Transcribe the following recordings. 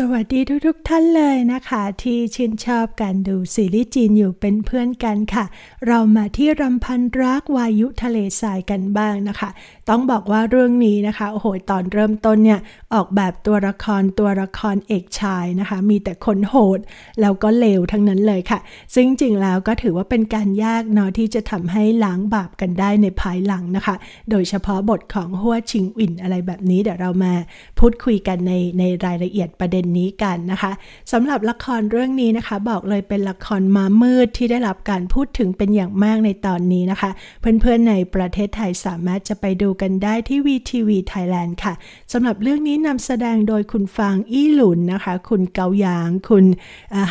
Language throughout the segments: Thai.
สวัสดีทุกๆทท่านเลยนะคะที่ชื่นชอบการดูซีรีส์จีนอยู่เป็นเพื่อนกันค่ะ เรามาที่รำพันรักวายุทะเลทรายกันบ้างนะคะ ต้องบอกว่าเรื่องนี้นะคะโอ้โหตอนเริ่มต้นเนี่ยออกแบบตัวละครตัวละครเอกชายนะคะ มีแต่คนโหดแล้วก็เลวทั้งนั้นเลยค่ะซึ่งจริงแล้วก็ถือว่าเป็นการยากเนาะที่จะทำให้ล้างบาปกันได้ในภายหลังนะคะ โดยเฉพาะบทของหัวชิงอินอะไรแบบนี้เดี๋ยวเรามาพูดคุยกัน ในในรายละเอียดประเด็นนนี้กันนะคะสำหรับละครเรื่องนี้นะคะบอกเลยเป็นละครมามืดที่ได้รับการพูดถึงเป็นอย่างมากในตอนนี้นะคะ เพื่อนๆในประเทศไทยสามารถจะไปดูกันได้ที่ VTV Thailand ค่ะสำหรับเรื่องนี้นำแสดงโดยคุณฟางอี้หลุนนะคะ คุณเกาหยางคุณ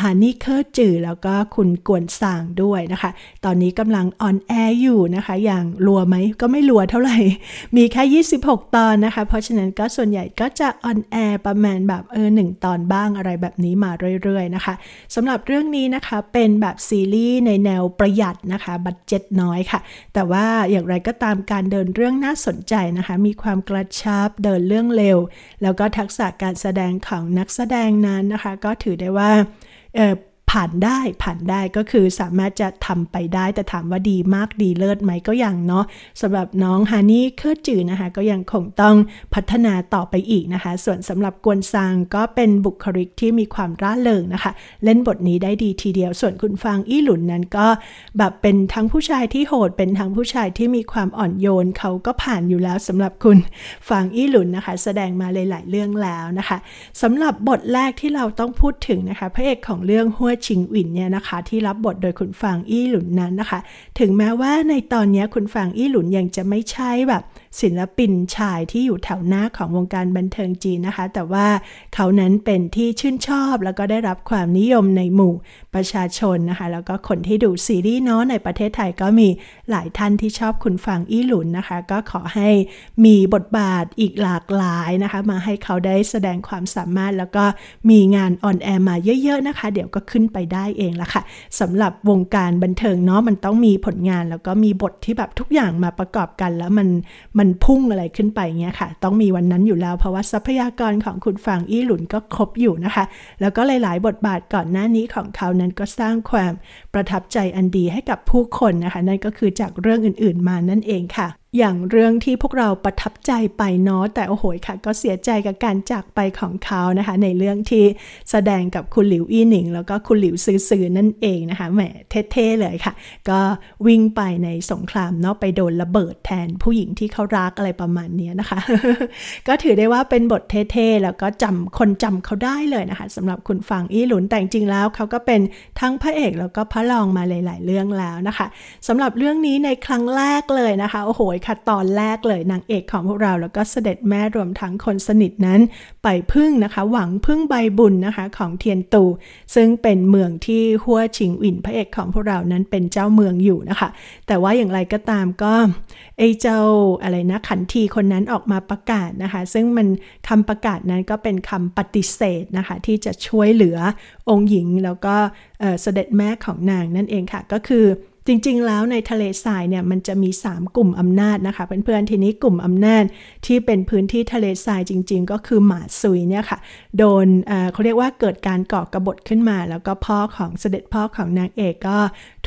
ฮานี่เคอร์จือแล้วก็คุณกวนสางด้วยนะคะ ตอนนี้กำลังออนแอร์อยู่นะคะ อย่างรัวไหมก็ไม่รัวเท่าไหร่มีแค่ 26 ตอนนะคะ เพราะฉะนั้นก็ส่วนใหญ่ก็จะออนแอร์ประมาณแบบเออหนึ่งตอนบ้างอะไรแบบนี้มาเรื่อยๆนะคะสำหรับเรื่องนี้นะคะเป็นแบบซีรีส์ในแนวประหยัดนะคะ บัตเจ็ตน้อยค่ะ แต่ว่าอย่างไรก็ตามการเดินเรื่องน่าสนใจนะคะ มีความกระชับเดินเรื่องเร็ว แล้วก็ทักษะการแสดงของนักแสดงนั้นนะคะ ก็ถือได้ว่าผ่านได้ผ่านได้ก็คือสามารถ จะทำไปได้แต่ถามว่าดีมากดีเลิศไหมก็ ยัง เนาะสำหรับน้องฮานี่เคอร์จือนะคะก็ยังคงต้องพัฒนาต่อไปอีกนะคะ ส่วนสำหรับกวนซางก็เป็นบุคลิกที่มีความร่าเริงนะคะ เล่นบทนี้ได้ดีทีเดียว ส่วนคุณฟางอี้หลุนนั้นก็แบบเป็นทั้งผู้ชายที่โหดเป็นทั้งผู้ชายที่มีความอ่อนโยนเขาก็ผ่านอยู่แล้วสำหรับคุณฟางอี้หลุนนะคะ แสดงมาหลาย ๆ เรื่องแล้วนะคะสำหรับบทแรกที่เราต้องพูดถึงนะคะพระเอกของเรื่องหัวชิงอินเนี่ยนะคะที่รับบทโดยคุณฟางอี้หลุนนั้นนะคะ ถึงแม้ว่าในตอนนี้คุณฟางอี้หลุนยังจะไม่ใช่แบบศิลปินชายที่อยู่แถวหน้าของวงการบันเทิงจีนนะคะ แต่ว่าเขานั้นเป็นที่ชื่นชอบแล้วก็ได้รับความนิยมในหมู่ประชาชนนะคะ แล้วก็คนที่ดูซีรีส์เนาะในประเทศไทยก็มีหลายท่านที่ชอบคุณฟังอี้หลุนนะคะ ก็ขอให้มีบทบาทอีกหลากหลายนะคะ มาให้เขาได้แสดงความสามารถแล้วก็มีงานออนแอร์มาเยอะ ๆ นะคะ เดี๋ยวก็ขึ้นไปได้เองละค่ะสำหรับวงการบันเทิงเนาะมันต้องมีผลงาน แล้วก็มีบทที่แบบทุกอย่างมาประกอบกันแล้วมันมันันพุ่งอะไรขึ้นไปเงี้ยค่ะ ต้องมีวันนั้นอยู่แล้ว เพราะว่าทรัพยากรของคุณฟางอี้หลุนก็ครบอยู่นะคะ แล้วก็หลายๆบทบาทก่อนหน้านี้ของเขานั้นก็สร้างความ ประทับใจอันดีให้กับผู้คนนะคะ นั่นก็คือจากเรื่องอื่นๆมานั่นเองค่ะอย่างเรื่องที่พวกเราประทับใจไปเนาะแต่โอ้โหค่ะ ก็เสียใจกับการจากไปของเขานะคะ ในเรื่องที่แสดงกับคุณหลิวอี้หนิงแล้วก็คุณหลิวซื่อๆนั่นเองนะคะแหมเท่ๆเลยค่ะ ก็วิ่งไปในสงครามเนาะไปโดนระเบิดแทนผู้หญิงที่เขารักอะไรประมาณนี้นะคะ ก็ถือได้ว่าเป็นบทเท่ๆแล้วก็จำคนจำเขาได้เลยนะคะ สำหรับคุณฟังอี้หลุนแต่จริงแล้วเขาก็เป็นทั้งพระเอกแล้วก็พระรองมาหลาย ๆ เรื่องแล้วนะคะ สำหรับเรื่องนี้ในครั้งแรกเลยนะคะโอ้โหค่ะตอนแรกเลยนางเอกของพวกเราแล้วก็เสด็จแม่รวมทั้งคนสนิทนั้นไปพึ่งนะคะหวังพึ่งใบบุญนะคะของเทียนตู ซึ่งเป็นเมืองที่หัวชิงอินพระเอกของพวกเรานั้นเป็นเจ้าเมืองอยู่นะคะ แต่ว่าอย่างไรก็ตามก็ ไอ้เจ้าอะไรนะ ขันทีคนนั้นออกมาประกาศนะคะ ซึ่งมันคำประกาศนั้นก็เป็นคำปฏิเสธนะคะ ที่จะช่วยเหลือองค์หญิงแล้วก็เสด็จแม่ของนางนั่นเองค่ะก็คือจริง ๆแล้วในทะเลทรายเนี่ยมันจะมี 3 กลุ่มอำนาจนะคะเพื่อนๆทีนี้กลุ่มอำนาจที่เป็นพื้นที่ทะเลทรายจริงๆ ก็คือหมาซุยเนี่ยค่ะโดนเขาเรียกว่าเกิดการก่อกระบฏขึ้นมาแล้วก็พ่อของเสด็จพ่อของนางเอกก็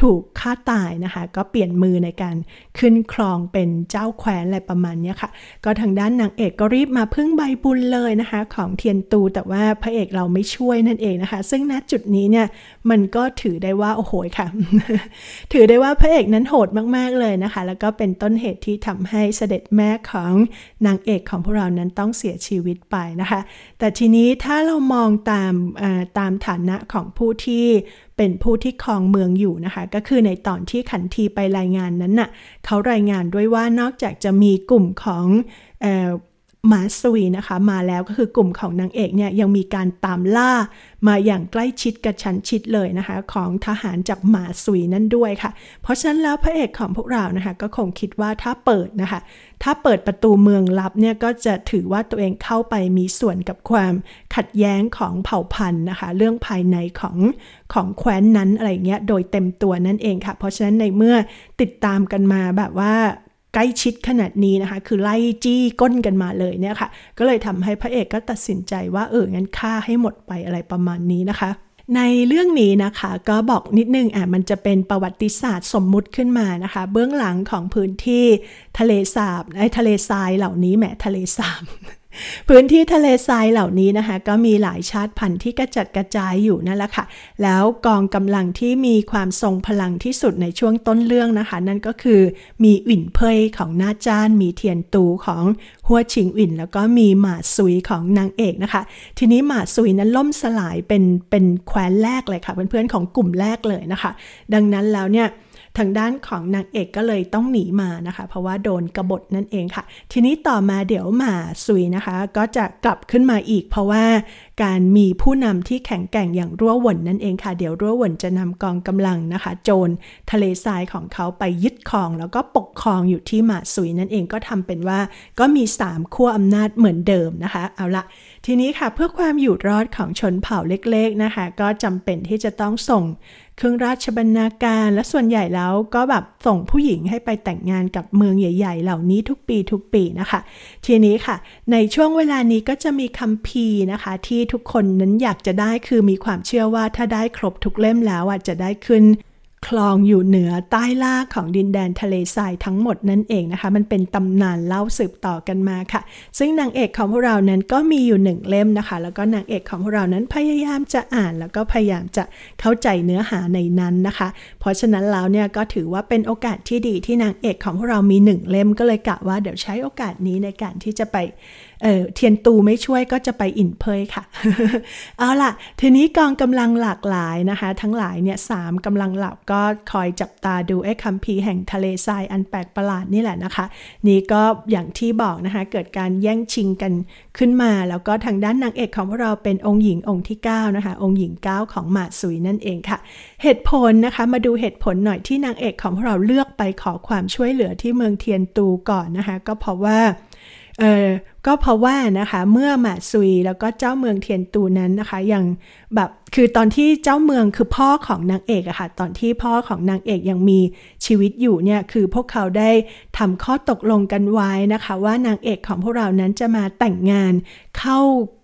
ถูกฆ่าตายนะคะก็เปลี่ยนมือในการขึ้นครองเป็นเจ้าแคว้นอะไรประมาณนี้ค่ะ ก็ทางด้านนางเอกก็รีบมาพึ่งใบบุญเลยนะคะ ของเทียนตูแต่ว่าพระเอกเราไม่ช่วยนั่นเองนะคะ ซึ่งณจุดนี้เนี่ยมันก็ถือได้ว่าโอ้โหค่ะ ถือได้ว่าพระเอกนั้นโหดมากๆเลยนะคะแล้วก็เป็นต้นเหตุที่ทำให้เสด็จแม่ของนางเอกของพวกเรานั้นต้องเสียชีวิตไปนะคะแต่ทีนี้ถ้าเรามองตามตามฐานะของผู้ที่เป็นผู้ที่ครองเมืองอยู่นะคะ ก็คือในตอนที่ขันทีไปรายงานนั้นน่ะเขารายงานด้วยว่านอกจากจะมีกลุ่มของมาสวีนะคะมาแล้วก็คือกลุ่มของนางเอกเนี่ยยังมีการตามล่า มาอย่างใกล้ชิดกระชั้นชิดเลยนะคะ ของทหารจากมาสวีนั่นด้วยค่ะ เพราะฉะนั้นแล้วพระเอกของพวกเรานะคะ ก็คงคิดว่าถ้าเปิดนะคะ ถ้าเปิดประตูเมืองลับเนี่ยก็จะถือว่าตัวเองเข้าไปมีส่วนกับความขัดแย้งของเผ่าพันธุ์นะคะ เรื่องภายในของของแคว้นนั้นอะไรเงี้ยโดยเต็มตัวนั่นเองค่ะ เพราะฉะนั้นในเมื่อติดตามกันมาแบบว่าใกล้ชิดขนาดนี้นะคะ คือไล่จี้ก้นกันมาเลย เนี่ยค่ะ ก็เลยทำให้พระเอกก็ตัดสินใจว่า เอองั้นฆ่าให้หมดไปอะไรประมาณนี้นะคะ ในเรื่องนี้นะคะก็บอกนิดนึงอ่ะมันจะเป็นประวัติศาสตร์สมมุติขึ้นมานะคะ เบื้องหลังของพื้นที่ทะเลสาบไอ้ทะเลทรายเหล่านี้แหมทะเลสาบพื้นที่ทะเลทรายเหล่านี้นะคะ ก็มีหลายชาติพันธุ์ที่กระจัดกระจายอยู่นั่นแหละค่ะ แล้วกองกำลังที่มีความทรงพลังที่สุดในช่วงต้นเรื่องนะคะ นั่นก็คือมีอิินเพยของหน้าจ้าน มีเทียนตูของหัวชิงอิินแล้วก็มีหมาซุยของนางเอกนะคะ ทีนี้หมาซุยนั้นล่มสลายเป็นเป็นแคว้นแรกเลยค่ะเพื่อนๆของกลุ่มแรกเลยนะคะ ดังนั้นแล้วเนี่ยทางด้านของนางเอกก็เลยต้องหนีมานะคะ เพราะว่าโดนกบฏนั่นเองค่ะ ทีนี้ต่อมาเดี๋ยวหมาซุยนะคะ ก็จะกลับขึ้นมาอีกเพราะว่าการมีผู้นำที่แข็งแกร่งอย่างรั่วหวนนั่นเองค่ะเดี๋ยวรั่วหวนจะนำกองกำลังนะคะ โจรทะเลทรายของเขาไปยึดครองแล้วก็ปกครองอยู่ที่หมาซุยนั่นเองก็ทำเป็นว่าก็มี3ขั้วอำนาจเหมือนเดิมนะคะเอาละทีนี้ค่ะ เพื่อความอยู่รอดของชนเผ่าเล็กๆนะคะก็จำเป็นที่จะต้องส่ง เครื่องราชบรรณาการและส่วนใหญ่แล้ว ก็แบบส่งผู้หญิงให้ไปแต่งงานกับเมืองใหญ่ ๆ เหล่านี้ทุกปี ทุกปีนะคะ ทีนี้ค่ะ ในช่วงเวลานี้ก็จะมีคัมภีร์นะคะ ที่ทุกคนนั้นอยากจะได้คือมีความเชื่อว่าถ้าได้ครบทุกเล่มแล้วอ่ะจะได้ขึ้นคลองอยู่เหนือใต้ล่าของดินแดนทะเลทรายทั้งหมดนั่นเองนะคะ มันเป็นตำนานเล่าสืบต่อกันมาค่ะ ซึ่งนางเอกของพวกเรานั้นก็มีอยู่หนึ่งเล่มนะคะ แล้วก็นางเอกของพวกเรานั้นพยายามจะอ่านแล้วก็พยายามจะเข้าใจเนื้อหาในนั้นนะคะ เพราะฉะนั้นแล้วเนี่ยก็ถือว่าเป็นโอกาสที่ดีที่นางเอกของพวกเรามีหนึ่งเล่มก็เลยกะว่าเดี๋ยวใช้โอกาสนี้ในการที่จะไปเออเทียนตูไม่ช่วยก็จะไปอินเพยค่ะเอาล่ะ ทีนี้กองกำลังหลากหลายนะคะ ทั้งหลายเนี่ยสามกำลังหลักก็คอยจับตาดูไอ้คัมภีร์แห่งทะเลทรายอันแปลกประหลาดนี่แหละนะคะ นี่ก็อย่างที่บอกนะคะเกิดการแย่งชิงกันขึ้นมาแล้วก็ทางด้านนางเอกของเราเป็นองค์หญิงองค์ที่9นะคะองค์หญิง9ของหมาสุยนั่นเองค่ะ เหตุผลนะคะมาดูเหตุผลหน่อยที่นางเอกของเราเลือกไปขอความช่วยเหลือที่เมืองเทียนตูก่อนนะคะ ก็เพราะว่าเออก็เพราะว่านะคะเมื่อหมาซุยแล้วก็เจ้าเมืองเทียนตูนั้นนะคะยังแบบคือตอนที่เจ้าเมืองคือพ่อของนางเอกอะคะ่ะ ตอนที่พ่อของนางเอกยังมีชีวิตอยู่เนี่ยคือพวกเขาได้ทำข้อตกลงกันไว้นะคะ ว่านางเอกของพวกเรานั้นจะมาแต่งงาน เข้า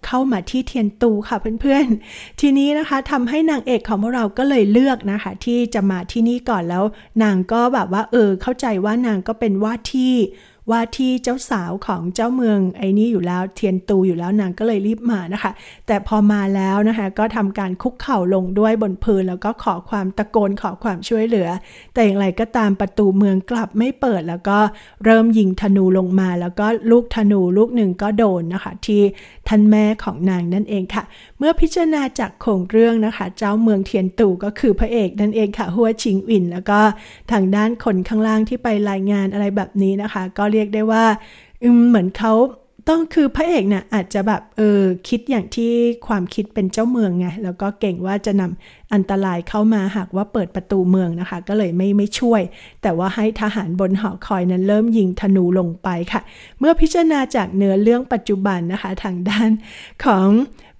เข้ามาที่เทียนตูค่ะเพื่อนๆ ทีนี้นะคะทำให้นางเอกของพวกเราก็เลยเลือกนะคะ ที่จะมาที่นี่ก่อนแล้ว นางก็แบบว่าเออเข้าใจว่านางก็เป็นว่าที่ว่าที่เจ้าสาวของเจ้าเมืองไอ้นี่อยู่แล้วเทียนตูอยู่แล้ว นางก็เลยรีบมานะคะ แต่พอมาแล้วนะคะก็ทำการคุกเข่าลงด้วยบนพื้น แล้วก็ขอความตะโกนขอความช่วยเหลือ แต่อย่างไรก็ตามประตูเมืองกลับไม่เปิดแล้วก็เริ่มยิงธนูลงมาแล้วก็ลูกธนูลูกหนึ่งก็โดนนะคะ ที่ท่านแม่ของนางนั่นเองค่ะมื่อพิจารณาจากโครงเรื่องนะคะ เจ้าเมืองเทียนตู่ก็คือพระเอก นั่นเองค่ะหัวชิงอินแล้วก็ทางด้านคนข้างล่างที่ไปรายงานอะไรแบบนี้นะคะ ก็เรียกได้ว่าเหมือนเขา ต้องคือพระเอกเนี่ยอาจจะแบบเออคิดอย่างที่ความคิดเป็นเจ้าเมืองไงแล้วก็เก่งว่าจะนำอันตรายเข้ามาหากว่าเปิดประตูเมืองนะคะ ก็เลยไม่ไม่ช่วย แต่ว่าให้ทหารบนหอคอยนั้นเริ่มยิงธนูลงไปค่ะ เมื่อพิจารณาจากเนื้อเรื่องปัจจุบันนะคะทางด้านของ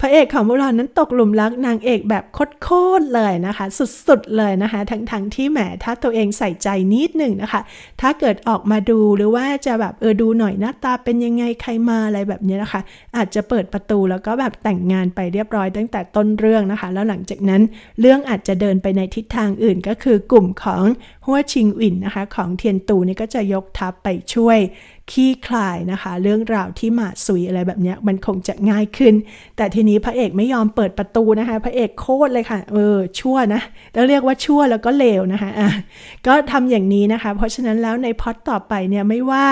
พระเอกของพวกเรานั้นตกหลุมรักนางเอกแบบโคตรเลยนะคะ สุดๆเลยนะคะทั้งๆทที่แหมถ้าตัวเองใส่ใจนิดหนึ่งนะคะ ถ้าเกิดออกมาดูหรือว่าจะแบบเออดูหน่อยหน้าตาเป็นยังไงใครมาอะไรแบบนี้นะคะ อาจจะเปิดประตูแล้วก็แบบแต่งงานไปเรียบร้อยตั้งแต่ต้นเรื่องนะคะ แล้วหลังจากนั้นเรื่องอาจจะเดินไปในทิศทางอื่นก็คือกลุ่มของหัวชิงอินนะคะของเทียนตูนี่ก็จะยกทัพไปช่วยขี้คลายนะคะ เรื่องราวที่มาสุยอะไรแบบนี้มันคงจะง่ายขึ้น แต่ทีนี้พระเอกไม่ยอมเปิดประตูนะคะ พระเอกโคตรเลยค่ะเออชั่วนะต้องเรียกว่าชั่วแล้วก็เลวนะคะะก็ทำอย่างนี้นะคะ เพราะฉะนั้นแล้วในพอดต่อไปเนี่ยไม่ว่า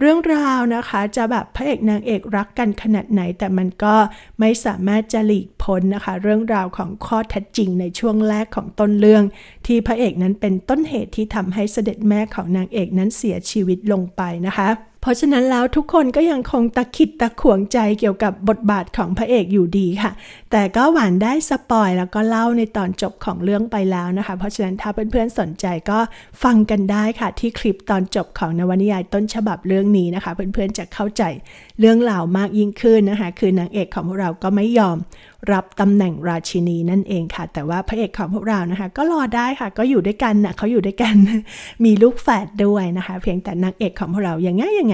เรื่องราวนะคะ จะแบบพระเอกนางเอกรักกันขนาดไหน แต่มันก็ไม่สามารถจะหลีกพ้นนะคะ เรื่องราวของข้อเท็จจริงในช่วงแรกของต้นเรื่อง ที่พระเอกนั้นเป็นต้นเหตุที่ทำให้เสด็จแม่ของนางเอกนั้นเสียชีวิตลงไปนะคะเพราะฉะนั้นแล้วทุกคนก็ยังคงตะขิดตะขวงใจเกี่ยวกับบทบาทของพระเอกอยู่ดีค่ะ แต่ก็หวานได้สปอยแล้วก็เล่าในตอนจบของเรื่องไปแล้วนะคะ เพราะฉะนั้นถ้าเพื่อนๆ สนใจก็ฟังกันได้ค่ะที่คลิปตอนจบของนวนิยายต้นฉบับเรื่องนี้นะคะ เพื่อนๆ จะเข้าใจเรื่องราวมากยิ่งขึ้นนะคะ คือนางเอกของพวกเรา ก็ไม่ยอมรับตำแหน่งราชินีนั่นเองค่ะแต่ว่าพระเอกของพวกเรานะคะก็รอได้ค่ะก็อยู่ด้วยกันนะเขาอยู่ด้วยกันมีลูกแฝดด้วยนะคะ เพียงแต่นางเอกของพวกเราอย่างางอย่างง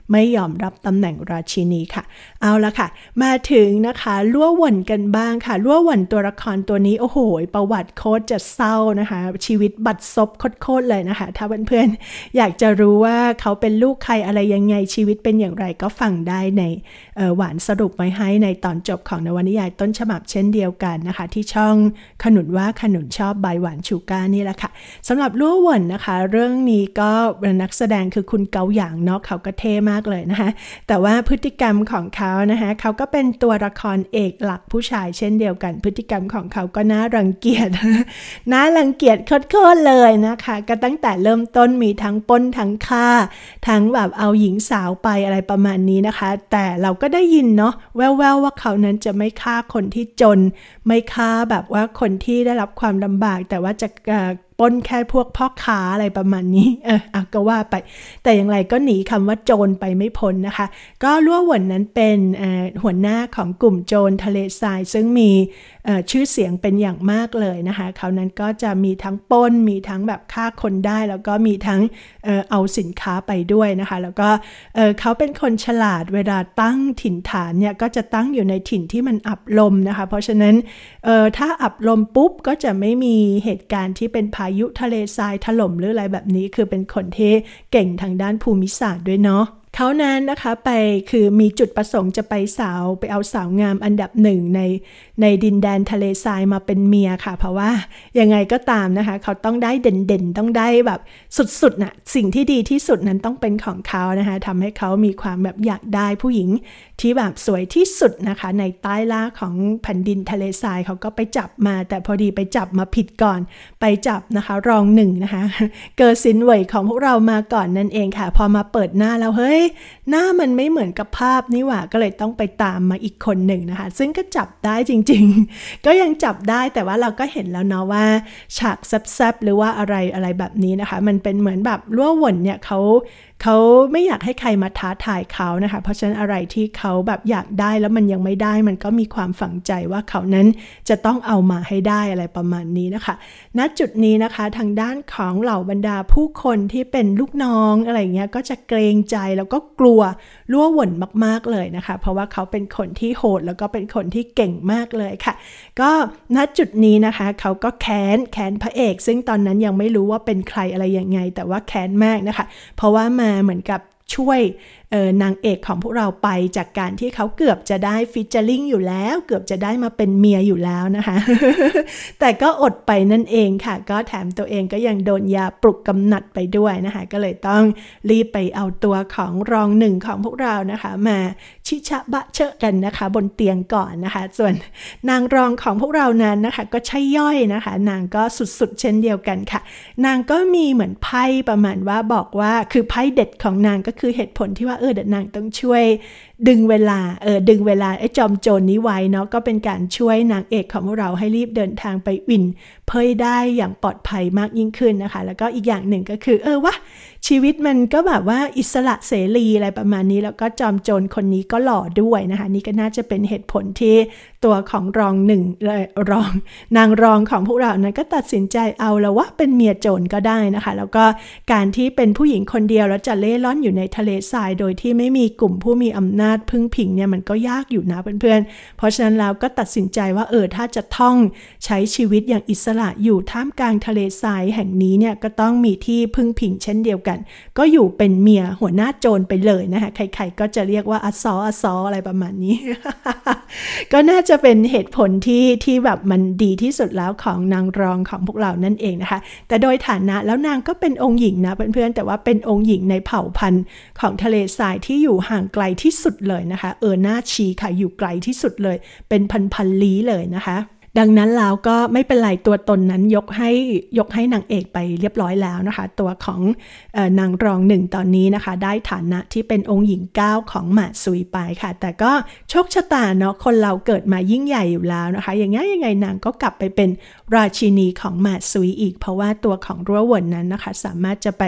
ไม่ยอมรับตำแหน่งราชินีค่ะ เอาละค่ะ มาถึงนะคะล้วหวนกันบ้างค่ะล้วหวนตัวละครตัวนี้โอ้โห ประวัติโคตรจะเศร้านะคะ ชีวิตบัดซบโคตรเลยนะคะ ถ้าเพื่อนๆอยากจะรู้ว่าเขาเป็นลูกใครอะไรยังไงชีวิตเป็นอย่างไรก็ฟังได้ในหวานสรุปไว้ให้ในตอนจบของนวนิยายต้นฉบับเช่นเดียวกันนะคะ ที่ช่องขนุนว่าขนุนชอบใบหวานชูกานี่แหละค่ะสำหรับล้วหวนนะคะ เรื่องนี้ก็นักแสดงคือคุณเกาหยางเนาะเขาก็เท่มากากเลยนะคะแต่ว่าพฤติกรรมของเขานะคะเขาก็เป็นตัวละครเอกหลักผู้ชายเช่นเดียวกัน พฤติกรรมของเขาก็น่ารังเกียจ น่ารังเกียจโคตรเลยนะคะ ก็ตั้งแต่เริ่มต้นมีทั้งป้นทั้งฆ่า ทั้งแบบเอาหญิงสาวไปอะไรประมาณนี้นะคะ แต่เราก็ได้ยินเนาะ แววๆวว่าเขานั้นจะไม่ฆ่าคนที่จน ไม่ฆ่าแบบว่าคนที่ได้รับความลำบากแต่ว่าจะป้นแค่พวกพ่อค้าอะไรประมาณนี้ เอออก็ว่าไป แต่อย่างไรก็หนีคำว่าโจรไปไม่พ้นนะคะ ก็ลั่วหวนนั้นเป็นหัวหน้าของกลุ่มโจรทะเลทรายซึ่งมีชื่อเสียงเป็นอย่างมากเลยนะคะเขานั้นก็จะมีทั้งป้น มีทั้งแบบฆ่าคนได้ แล้วก็มีทั้งเอาสินค้าไปด้วยนะคะ แล้วก็เขาเป็นคนฉลาดเวลาตั้งถิ่นฐานเนี่ยก็จะตั้งอยู่ในถิ่นที่มันอับลมนะคะ เพราะฉะนั้นถ้าอับลมปุ๊บก็จะไม่มีเหตุการณ์ที่เป็นพายุทะเลทรายถล่มหรืออะไรแบบนี้คือเป็นคนที่เก่งทางด้านภูมิศาสตร์ด้วยเนาะเขานั้นนะคะไปคือมีจุดประสงค์จะไปสาวไปเอาสาวงามอันดับหนึ่งในในดินแดนทะเลทรายมาเป็นเมียค่ะ เพราะว่ายังไงก็ตามนะคะ เขาต้องได้เด่นๆ ต้องได้แบบสุดๆนะ่ะสิ่งที่ดีที่สุดนั้นต้องเป็นของเขานะคะทำให้เขามีความแบบอยากได้ผู้หญิงที่แบบสวยที่สุดนะคะ ในใต้ล่าของแผ่นดินทะเลทราย เขาก็ไปจับมา แต่พอดีไปจับมาผิดก่อนไปจับนะคะ รองหนึ่งนะคะ เกอร์ซินเวยของพวกเรามาก่อนนั่นเองค่ะพอมาเปิดหน้าแล้วเฮ้ยหน้ามันไม่เหมือนกับภาพนี่หว่าก็เลยต้องไปตามมาอีกคนหนึ่งนะคะ ซึ่งก็จับได้จริงริงๆก็ยังจับได้แต่ว่าเราก็เห็นแล้วเนาะว่า ฉากแซบๆหรือว่าอะไรอะไรแบบนี้นะคะ มันเป็นเหมือนแบบรั่วหวนเนี่ยเขาเขาไม่อยากให้ใครมาท้าทายเขานะคะ เพราะฉะนั้นอะไรที่เขาแบบอยากได้แล้วมันยังไม่ได้มันก็มีความฝังใจว่าเขานั้นจะต้องเอามาให้ได้อะไรประมาณนี้นะคะ ณ จุดนี้นะคะ ทางด้านของเหล่าบรรดาผู้คนที่เป็นลูกน้องอะไรเงี้ยก็จะเกรงใจแล้วก็กลัวรั่วหว่นมากๆเลยนะคะ เพราะว่าเขาเป็นคนที่โหด แล้วก็เป็นคนที่เก่งมากเลยค่ะ ก็ณจุดนี้นะคะ เขาก็แค้นแค้นพระเอก ซึ่งตอนนั้นยังไม่รู้ว่าเป็นใครอะไรยังไง แต่ว่าแค้นมากนะคะ เพราะว่ามาเหมือนกับช่วยนางเอกของพวกเราไปจากการที่เขาเกือบจะได้ ฟิชเชอร์ลิงอยู่แล้ว เกือบจะได้มาเป็นเมียอยู่แล้วนะคะ แต่ก็อดไปนั่นเองค่ะ ก็แถมตัวเองก็ยังโดนยาปลุกกำหนัดไปด้วยนะคะ ก็เลยต้องรีบไปเอาตัวของรองหนึ่งของพวกเรานะคะ มาชิชะบะเชะกันนะคะ บนเตียงก่อนนะคะ ส่วนนางรองของพวกเรานั้นนะคะ ก็ใช่ย่อยนะคะ นางก็สุดๆ เช่นเดียวกันค่ะ นางก็มีเหมือนไพ่ประมาณว่าบอกว่าคือไพ่เด็ดของนางก็คือเหตุผลที่ว่าเออเดนางต้องช่วยดึงเวลาเออดึงเวลาไอ้จอมโจรนนี้ไว้เนาะก็เป็นการช่วยนางเอกของเราให้รีบเดินทางไปวินเยได้อย่างปลอดภัยมากยิ่งขึ้นนะคะ แล้วก็อีกอย่างหนึ่งก็คือเออวะชีวิตมันก็แบบว่าอิสระเสรีอะไรประมาณนี้ แล้วก็จอมโจรคนนี้ก็หล่อด้วยนะคะ นี่ก็น่าจะเป็นเหตุผลที่ตัวของรองหนึ่งรอง นางรองของพวกเรานั้นก็ตัดสินใจเอาแล้วว่าเป็นเมียโจรก็ได้นะคะ แล้วก็การที่เป็นผู้หญิงคนเดียว แล้วจะเล่ร่อนอยู่ในทะเลทราย โดยที่ไม่มีกลุ่มผู้มีอำนาจพึ่งพิงเนี่ยมันก็ยากอยู่นะเพื่อนๆ เพราะฉะนั้นเราก็ตัดสินใจว่าเออถ้าจะท่องใช้ชีวิตอย่างอิสระละอยู่ท่ามกลางทะเลทรายแห่งนี้เนี่ยก็ต้องมีที่พึ่งพิงเช่นเดียวกัน ก็อยู่เป็นเมียหัวหน้าโจรไปเลยนะคะใคร ๆ ก็จะเรียกว่าอซออซออะไรประมาณนี้ ก็น่าจะเป็นเหตุผลที่ที่แบบมันดีที่สุดแล้วของนางรองของพวกเรานั่นเองนะคะแต่โดยฐานะแล้วนางก็เป็นองค์หญิงนะเพื่อนๆแต่ว่าเป็นองค์หญิงในเผ่าพันธุ์ของทะเลทรายที่อยู่ห่างไกลที่สุดเลยนะคะเออหน้าชีค่ะอยู่ไกลที่สุดเลย เป็นพันพันลี้เลยนะคะดังนั้นแล้วก็ไม่เป็นไรตัวตนนั้นยกให้ยกให้นางเอกไปเรียบร้อยแล้วนะคะ ตัวของนางรองหนึ่งตอนนี้นะคะ ได้ฐานะที่เป็นองค์หญิงเก้าของหมาซุยไปค่ะ แต่ก็โชคชะตาเนาะคนเราเกิดมายิ่งใหญ่อยู่แล้วนะคะอย่างงี้ยังไงนางก็กลับไปเป็นราชินีของหมาซุยอีกเพราะว่าตัวของรัวเวินนั้นนะคะ สามารถจะไป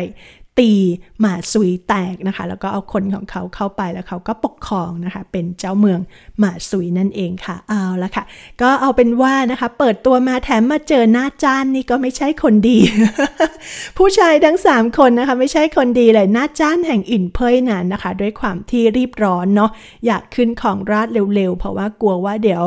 ตี หมาซุยแตกนะคะ แล้วก็เอาคนของเขาเข้าไปแล้วเขาก็ปกครองนะคะ เป็นเจ้าเมืองหมาซุยนั่นเองค่ะ เอาละค่ะ ก็เอาเป็นว่านะคะ เปิดตัวมาแถมมาเจอหน้าจานนี่ก็ไม่ใช่คนดีผู้ชายทั้ง3คนนะคะ ไม่ใช่คนดีเลยหน้าจ้านแห่งอินเพยนั้นนะคะ ด้วยความที่รีบร้อนเนาะอยากขึ้นของราชเร็วๆ เพราะว่ากลัวว่าเดี๋ยว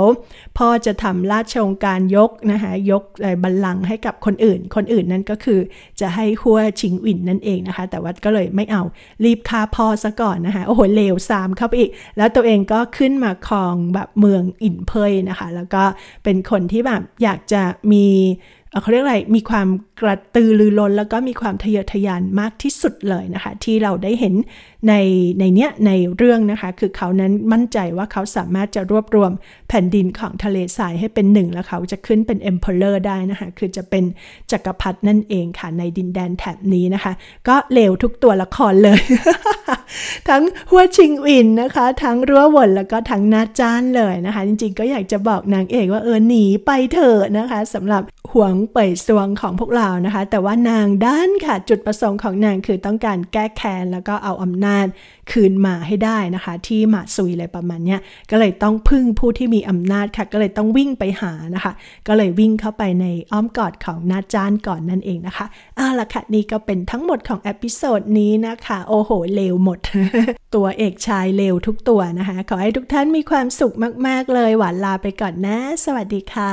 พ่อจะทำราชองการยกนะคะยกบัลลังก์ให้กับคนอื่น คนอื่นนั่นก็คือจะให้ขั้วชิงอินนั่นเองนะคะ แต่ว่าก็เลยไม่เอารีบฆ่าพ่อซะก่อนนะคะโอ้โหเลวซามเข้าไปอีก แล้วตัวเองก็ขึ้นมาครองแบบเมืองอินเพยนะคะ แล้วก็เป็นคนที่แบบอยากจะมีเขาเรียกอะไร มีความกระตือรือร้น แล้วก็มีความทะเยอทะยานมากที่สุดเลยนะคะ ที่เราได้เห็นในในเนี้ยในเรื่องนะคะ คือเขานั้นมั่นใจว่าเขาสามารถจะรวบรวมแผ่นดินของทะเลทรายให้เป็นหนึ่งแล้วเขาจะขึ้นเป็นเอ็ม e m เลอร์ได้นะคะ คือจะเป็นจักรพรรดินั่นเองค่ะ ในดินแดนแถบนี้นะคะ ก็เลวทุกตัวละครเลย ทั้งหัวชิงอินนะคะ ทั้งรั้ววนแล้วก็ทั้งนาจานเลยนะคะ จริง ๆก็อยากจะบอกนางเอกว่าเออหนีไปเถอะนะคะสำหรับห่วงงเปิดสวงของพวกเรานะคะ แต่ว่านางด้านค่ะจุดประสงค์ของนางคือต้องการแก้แค้น แล้วก็เอาอำนาจคืนมาให้ได้นะคะ ที่หมาซุยอะไรประมาณเนี้ยก็เลยต้องพึ่งผู้ที่มีอำนาจค่ะ ก็เลยต้องวิ่งไปหานะคะ ก็เลยวิ่งเข้าไปในอ้อมกอดของนาจานก่อนนั่นเองนะคะเอาละค่ะนี่ก็เป็นทั้งหมดของเอพิโซดนี้นะคะโอ้โหเลวหมด ตัวเอกชายเลวทุกตัวนะคะ ขอให้ทุกท่านมีความสุขมาก ๆเลยหวานลาไปก่อนนะสวัสดีค่ะ